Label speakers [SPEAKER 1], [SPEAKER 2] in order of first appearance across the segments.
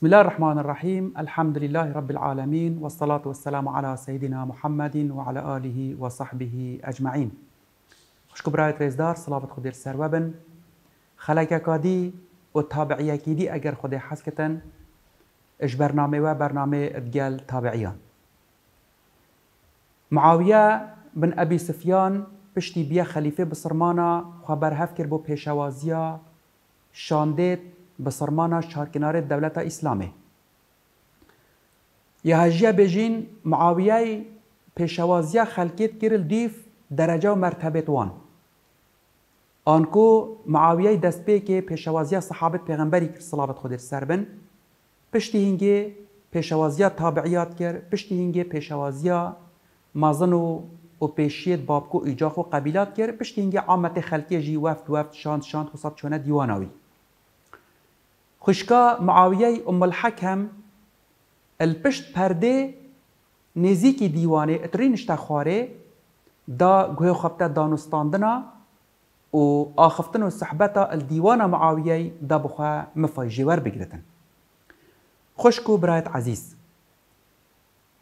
[SPEAKER 1] بسم الله الرحمن الرحيم الحمد لله رب العالمين والصلاة والسلام على سيدنا محمد وعلى آله وصحبه أجمعين خوش كبرايت ريزدار صلاة خدير سروبن خلق كادي وتابعية كيدي اگر خدي حسكتن اش برنامه و برنامه ادجال تابعيان معاوية بن أبي سفيان بشتي بيا خليفة بصرمانا خبر هفكر بو پیشوازیا شاندت به سرمانه شارکنار دولت اسلامی یهجیه بجین معاویه پیشوازیه خلکیت گیرل دیف درجه و مرتبه وان آنکو معاویه دست پی که پیشوازیه صحابت پیغمبری کرد صلوات خود سر بن پشتی هنگی پیشوازیه تابعیات کرد پشتی هنگی پیشوازیه مازن و و پیشیت بابکو ایجاخ و قبیلات کرد پشتی هنگی عامت خلکی جی وفت وفت شاند شاند خصاب چونه دیواناوی خشکا معاویه ام الحکم الپشت پرده نزیکی دیوانه اتری نشته خواره دا گوه خبته دانستاندنا و آخفتن و صحبتا الدیوان معاویه دا بخواه مفاجیور بگرتن خشکو برایت عزیز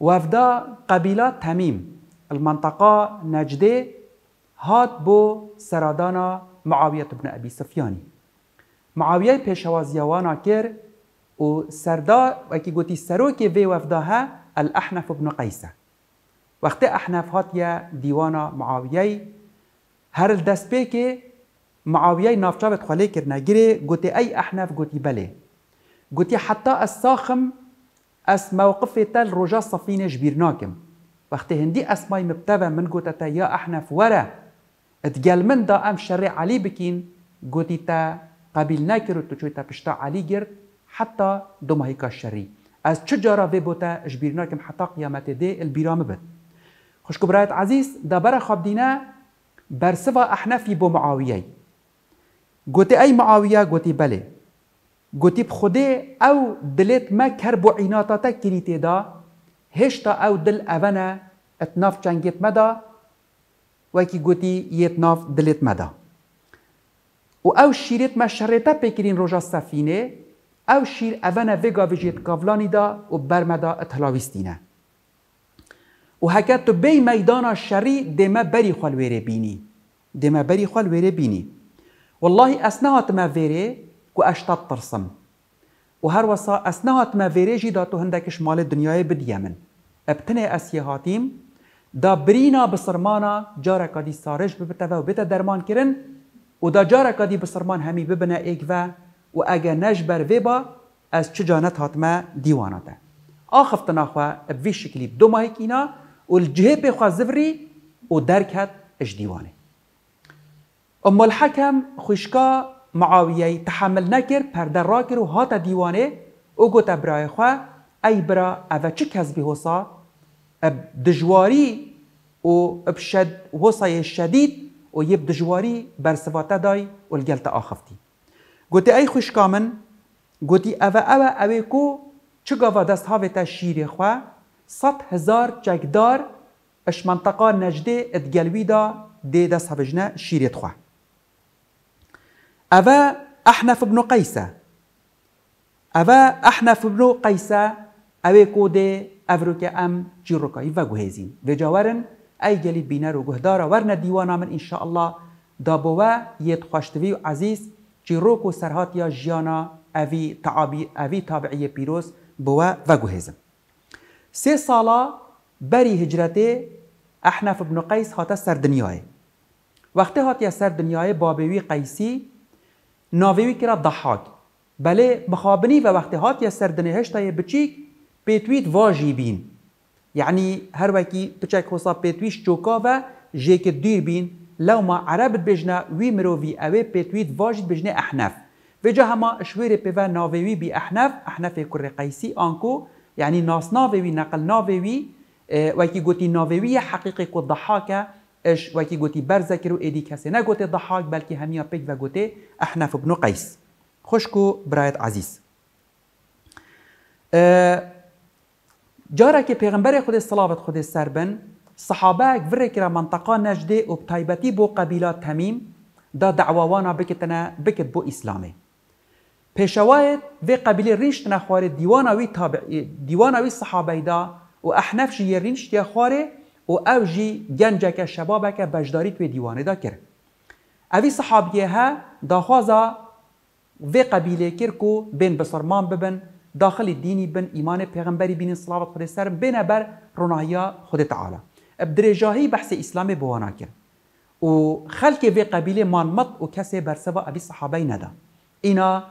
[SPEAKER 1] وفدا قبیله تمیم المنطقه نجده هات بو سرادانا معاویه ابن ابي سفياني معاویه پیشوازیوانا کر و سردا وکی گوتی سروک وی وفداها الاحنف ابن قیسه وقت احنف هات یا دیوانا معاویه هر دست پی که معاویه نافچابت خاله کر نگیره گوتی ای احنف گوتی بله گوتی حتی ساخم اس موقف تل رجا صفینه جبیرناکم وقت هندی اسمای مبتوه من گوتتا یا احنف وره اتگل من دا ام شرع علی بکین گوتی تا قبیل نکرد تو چوی تپشتا علی گرد حتی دو ماهیکا شری از چه جارا وی بوتا اجبیر کم حتی قیامت دی البیرام بد خوشکو برایت عزیز دا برا خواب دینا برسوا احنفی بو معاویه گوتی ای معاویه گوتی بله گوتی بخوده او دلت ما کر بو عیناتا تا کریتی دا هشتا او دل اوانه اتناف چنگیت مدا وکی گوتی یتناف دلت مدا و او شیرت ما شرطه پکرین روژا سفینه او شیر اونا وگا ویجیت گاولانی دا و برمدا اطلاویستینه و حکت تو بی میدان شری دمه بری خوال ویره بینی دمه بری خوال ویره بینی والله اسنهات ما ویره کو اشتاد ترسم و هر وسا اسنهات ما ویره جی دا تو هندکش مال دنیای بدیمن ابتنه اسیه هاتیم دا برینا بسرمانا جارکا دی سارش ببتوه و بتا درمان کرن و دا جارکا دی بسرمان همی ببنه ایک و و اگه نجبر وی با از چه جانت هاتمه دیواناته آخفتنا خواه بوی شکلی دو ماهی اینا و الجهه بخواه زفری و درکت اش دیوانه اما الحکم خوشکا معاویه تحمل نکر پرده را کر و هات دیوانه او گوت برای خواه ای برا او چه کس به حسا دجواری و بشد حسای شدید و یه دجواری سفاته دای و لگلتا آخفتی گوتی ای کامن گوتی او او او کو چه گوا دست تا شیری خواه ست هزار چکدار اش منطقه نجده ادگلوی دا دی دست هاوجنه شیری خواه او احنف ابن قیسه او احنف ابن قیسه او کو دی افروکه ام جیروکایی و گوهیزین و جاورن ئەی گەلی بینەر و گوهدارە وەرنە دیوانە من ئینشاءله دابەوە یەت خوشتوی و عزیز چیرۆک و سەرهاتیا ژیانە ئەوی تعابی ئەوی تابعە پیرۆز بووە ڤەگوهێزم سێ ساڵە بەری هجرەتێ ئەحنەف بن قەیس هاتە سەر دنیاە وەختە هاتیە سەر دنیاە بابێوی قەیسی ناوێوی کرا دەحاک بەلێ مخابنی بە وەختە هاتیە سەر دنێ هێشتایە بچیک پێتویت واژی بین يعني هر وكي بچک حسا بيتويش جوكا و جيك دير بين لو ما عرب بجنا وی مرووی اوه بيتويت واجد بجنا احناف و جا هما شویر پیوه ناویوی بي احناف احناف کر انكو يعني ناس ناوي نقل ناوي وكي قوتي وي حقيقي كو ضحاكا اش وكي قوتي برزكر وإيدي كاسينا قوتي ضحاك بلكي هميا بيك قوتي أحناف بن قيس خشكو برايت عزيز أه جارکه پیغمبر خود صلوات خود سر بن صحابه وره کرا منطقه نجده او تایبتی بو قبیله تمیم دا دعواوانا بکتنه بکت بو اسلامه پیشوایت و قبیله رینشت نخواره دیوانوی تابع دیوانوی صحابه دا و احنف جی رینشت یا خواره و او جی گنجک شبابک بجداری توی دیوانه دا کرد اوی صحابیه ها داخوازا و قبیله کرد کو بین بسرمان ببن داخل دینی بن ایمان پیغمبری بین صلوات خود سر بین بر رونایا خود تعالی اب درجاهی بحث اسلام بوانا کرد و خلق به قبیله مانمت و کسی بر سبا ابی صحابه ندا اینا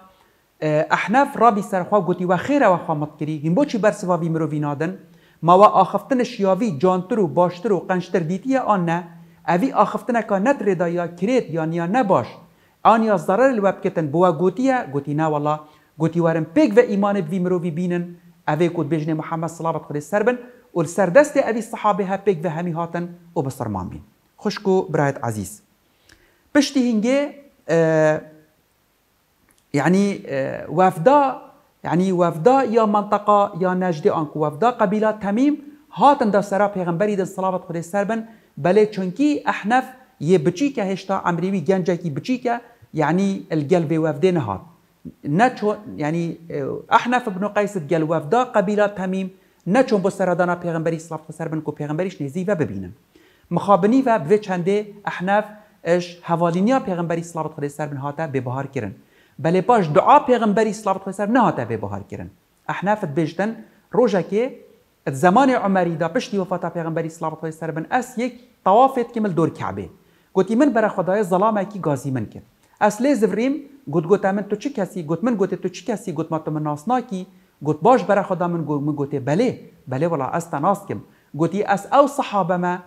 [SPEAKER 1] احناف رابی سرخوا گوتی و خیر و خامت کری گیم بوچی بر سبا بی مروی نادن ما و آخفتن شیاوی جانتر و باشتر و قنشتر دیتی آن نه اوی آخفتن که نت ردا یا کرید یا نیا نباش آن یا ضرر الوب کتن بوا گوتیه گوتی نه والله گوتی وارم پیک و ایمان بوی مروی بینن اوی کود بجنه محمد صلابت خود سربن و سردست اوی صحابه ها پیک و همی هاتن و بسرمان بین خشکو برایت عزیز بشتی هنگه آه يعني آه وفدا يعني وفدا يا منطقة يا نجدي أنكو وفدا قبيلة تميم هاتن دا سرا پیغمبری دا صلابت خود سربن بله چونکی احنف یه بچیکه هشتا امریوی گنجکی بچیکه يعني القلب وفدين هات نچو يعني آه، احنف ابن قيس قال وفدا قبيله تميم نچون بو سردانا پیغمبري صلى الله عليه وسلم کو پیغمبريش نزي و ببینم مخابنی و به چنده احناف اش حوالینیا پیغمبری صلوات خدا سر بن هاته به بهار کردن بله باش دعا پیغمبری صلوات خدا سر نه هاته به بهار کردن احناف بجدن روجا که زمان عمری دا پشتی وفاتا پیغمبری صلوات خدا سر بن اس یک طوافت کمل دور کعبه گوتی من برا خدای ظلامه کی گازی من کرد اصل زفریم گفت گفت من تو چه کسی گفت من گفت تو چه کسی گفت ما تو من ناسناکی گفت باش برا خدا من گفت من گفت بله بله والا از تناسکم گفتی از او صحابه ما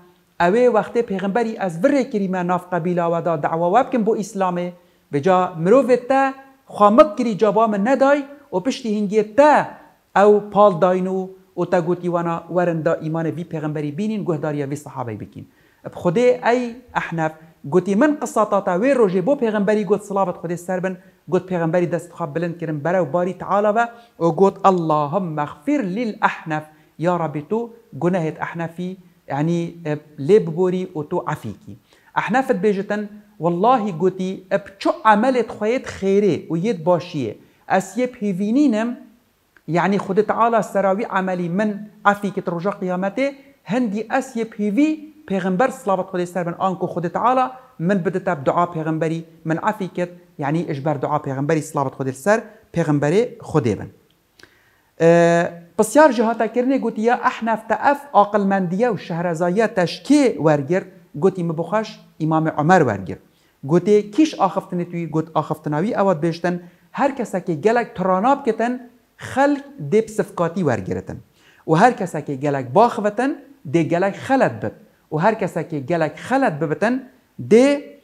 [SPEAKER 1] اوه وقت پیغمبری از ور کریمه ناف قبیله و دا دعوا وبکم بو اسلامه بجا مروفت تا خامت کری جواب ندای و پشتی هنگی تا او پال داینو و تا گوتی وانا ورن دا ایمان وی پیغمبری بینین گهداری وی صحابه بکین خود ای احنف قلت من قصه تاتاوی روژه بو پیغمبری گوت صلابت خودی سر بن گوت پیغمبری دست خواب بلند کرن برو باری تعالی و اللهم اغفر للاحنف يا ربي تو گناهت احنفی يعني ليب بوري وتو عفيكي أحنفت بيجتن والله قوتي بشو عملت خويت خيري ويد باشيه اسيب هيفينينم يعني خد على سراوي عملي من عفيك ترجع قيامتي هندي اسيب هيفي پیغمبر صلوات خدای سر بن کو خود تعالی من بدتا دعا پیغمبری من عفی کرد یعنی اش بر دعا پیغمبری صلوات خدای سر پیغمبری خدای بن بسیار جهاتا کرنه گوتیا احناف تاف عقل مندیه و شهرزایه تشکی ورگر گوتی مبخش امام عمر ورگر گوتی کیش آخفتنه توی گوت آخفتناوی اواد بشتن هر کسا که گلک تراناب کتن خلق دیب صفقاتی ورگرتن و هر کسا که گلک باخوتن دی گلک خلط بد و هر کس که گلک خلط ببتن ده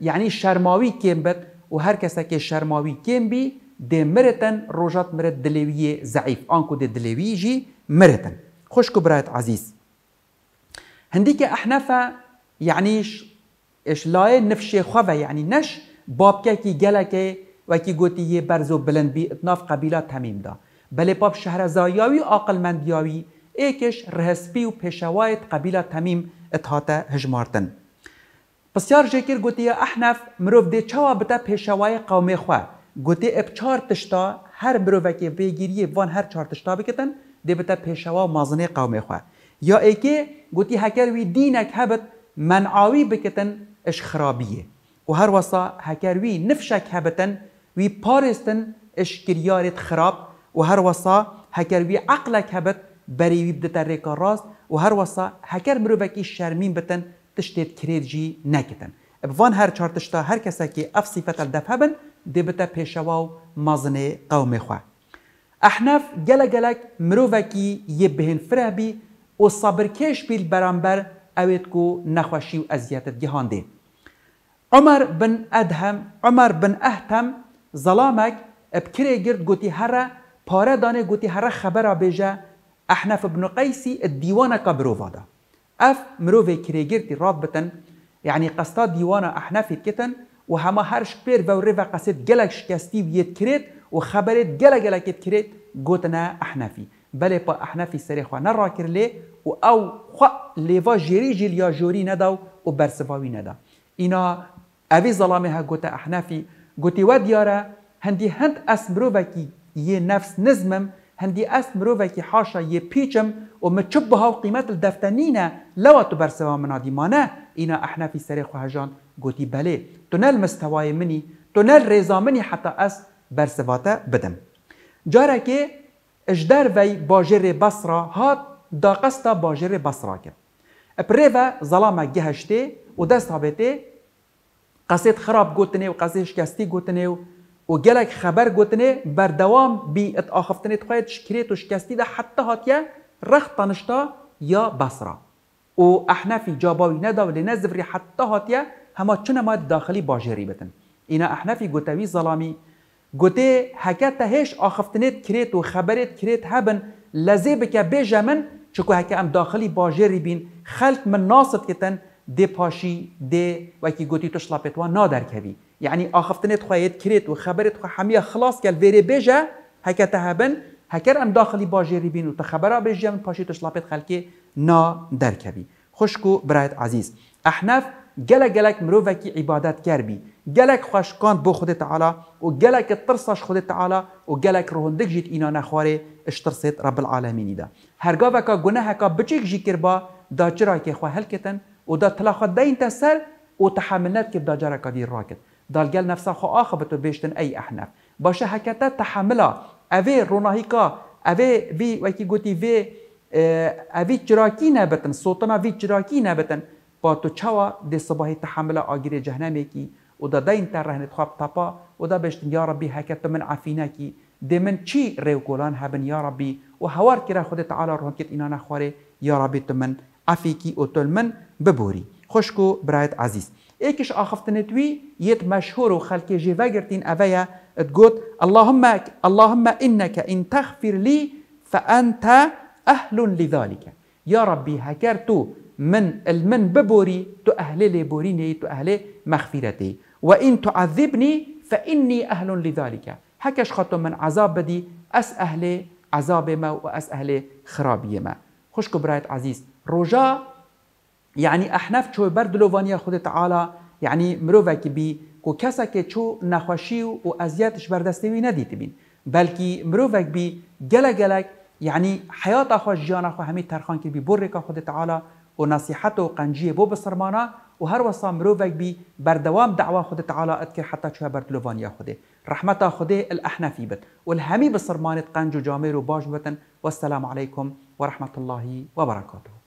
[SPEAKER 1] یعنی شرماوی کم بد و هر کسی که شرماوی کم بی ده مرتن روجات مرد دلیوی ضعیف آنکو ده دلیوی جی مرتن خوش برایت عزیز هندی که احنفه یعنی اش لای نفش خواه یعنی نش بابکه کی گله و کی گوتی یه برز بلند بی اتناف قبیله تمیم دا بله باب شهر زایاوی آقل مندیاوی ئێکێش ڕهسپی و پێشەوایەت قەبیلا تەمیم ئەتهاتە هژمارتن. پرسیار ژێکر گوتیە ئەحنەف مرۆڤ دێ چاوا بتە پێشەوایە قومێخوا گوتێ ئەپ چار تشتا هەر مرۆڤێکی بێگیریە وان هەر چار تشتا بکەن دێبتە پێشەوا و مازنێ قومێخوا. یا ئەیکێ گوتی هەکەروی دینەک هەبت منعاوی بکەن ئش خراپیە و هەروەسا هەکەروی نفشەک هەبتن وی پارێستن ئشکریارێت خراپ و هەروەسا هەکەروی عقلەک هەبت بەری وی بدەتە ڕێکا ڕاست و هەروەسا هەکەر مرۆڤێکی شەرمین بتن تشتێت کرێجی نەکردن. بوان هەر چهار تشتا هەر کەسێکی ئەف سیفەتە دەف هەبن دێبتە پێشەوا و مازنێ قومێخوا. ئەحنەف گەلە گەلک مرۆڤێکی یە بهێن فرەبی و سابرکێش بیل بەرامبەر ئەوێت و نەخواشی و ئەزیەتت گەهاندێ. عمر بن ئەدهەم عمر بن ئەهتەم زەڵامێک بکرێ گرت گوتی هەرە پارە دانێ گوتی هەرە خەبەرە بێژە أحنف بن قيسي الديوانة كبروفادا أف مروفي كريجيرتي رابطا يعني قصتا احنا في كتن وهما هرش بير فور ريفا قصيت جلك شكاستي ويت كريت وخبرت جلا كيت كريت جوتنا أحنافي بلي با أحنافي سريخوا ونرى كرلي و أو خو ليفا جيري جيليا جوري نداو و برسفاوي ندا إنا أبي ظلامها جوتا أحنافي جوتي وديارة هندي هند أسمروفا كي يه نفس نزمم هندی است مروه که حاشا یه پیچم و مچب ها و قیمت الدفتنینه لوا تو بر سوا منادیمانه اینا احنافی سری خواهجان گوتی بله تو نل مستوای منی تو نل ریزا منی حتی از بر سواته بدم جاره که اجدر وی باجر بصره هات دا قصد باجر بصره کرد پریوه ظلام گهشته و دست هابته قصد خراب گوتنه و قصد شکستی گوتنه و و گلک خبر گوتنه بر دوام بی ات آخفتنه تخواید شکریت و شکستی ده حتی هاتیه رخت تنشتا یا بسرا و احنافی جاباوی ندا و لنزفری حتی هاتیه هما چون ما داخلی باجری بتن اینا احنافی گوتوی ظلامی گوته هکتا تهش آخفتنیت کریت و خبرت کریت هبن لزه بکه بیجه من چکو هکه ام داخلی باجری بین خلق من ناصد کتن دی پاشی دی وکی گوتی تشلا پتوان نادر کوی يعني اخفتنت خويت كريت وخبرت خو حميه خلاص قال فيري بيجا هكا تهبن هكا ام داخلي باجيري بين وتخبرها برجيا من باشي تشلابت خلكي نا دركبي خشكو برايت عزيز احناف جلا جلاك مروفكي عبادات كربي جلاك خوش كان بو خود تعالى وجلاك ترصش خود تعالى وجلاك رهندك جيت اينا نخواري اشترصيت رب العالمين دا هرقافكا قناهكا بچيك جي با دا جراكي خوا هلكتن ودا تلاخد دين تسر وتحملنات كيف دا جراكا دي راكت دالگل نفسا خو تو بیشتن ای احنف باشه حکتا تحملا اوه روناهیکا اوه وی وکی گوتی وی اوی چراکی نبتن صوتما وی چراکی نبتن با تو چوا دی صباحی تحمله آگیر جهنمی کی و دا دین تر رهنت خواب تپا و دا بیشتن یا ربی حکتا من عفینا کی دی من چی ریوکولان هبن یا ربی و هوار کرا خود تعالی روحان کت اینا نخواره یا ربی تو من عفی کی و تو من ببوری خوشکو برایت عزیز ايكش اخفتنتوي يت مشهور خلقي جيفا قرتين افيا تقول اللهم اللهم انك ان تغفر لي فانت اهل لذلك يا ربي هكرتو من المن ببوري تؤهلي لي بوريني تؤهلي مغفرتي وان تعذبني فاني اهل لذلك هكش خاطر من عذاب بدي اس اهلي عذاب ما واس اهلي خرابي ما خوش كبرايت عزيز رجاء يعني احناف چو برد لوانيا خود يعني یعنی مروکی بی كو كسا كي چو نخوشي و اذیتش بردستوی ندیت بین بلکی مروک بی گلا گلا يعني حیات خو جانا خو همه ترخان كي بي بر خود تعالى و نصيحته و بو بسرمانا و هر وصا مروک بی بر دوام دعوا خود تعالى اتکر حتى چو برد لوانيا خود رحمتا خود الاحنفی بت والهمی بسرمانت قنج و جامير و باش بتن والسلام عليكم ورحمه الله وبركاته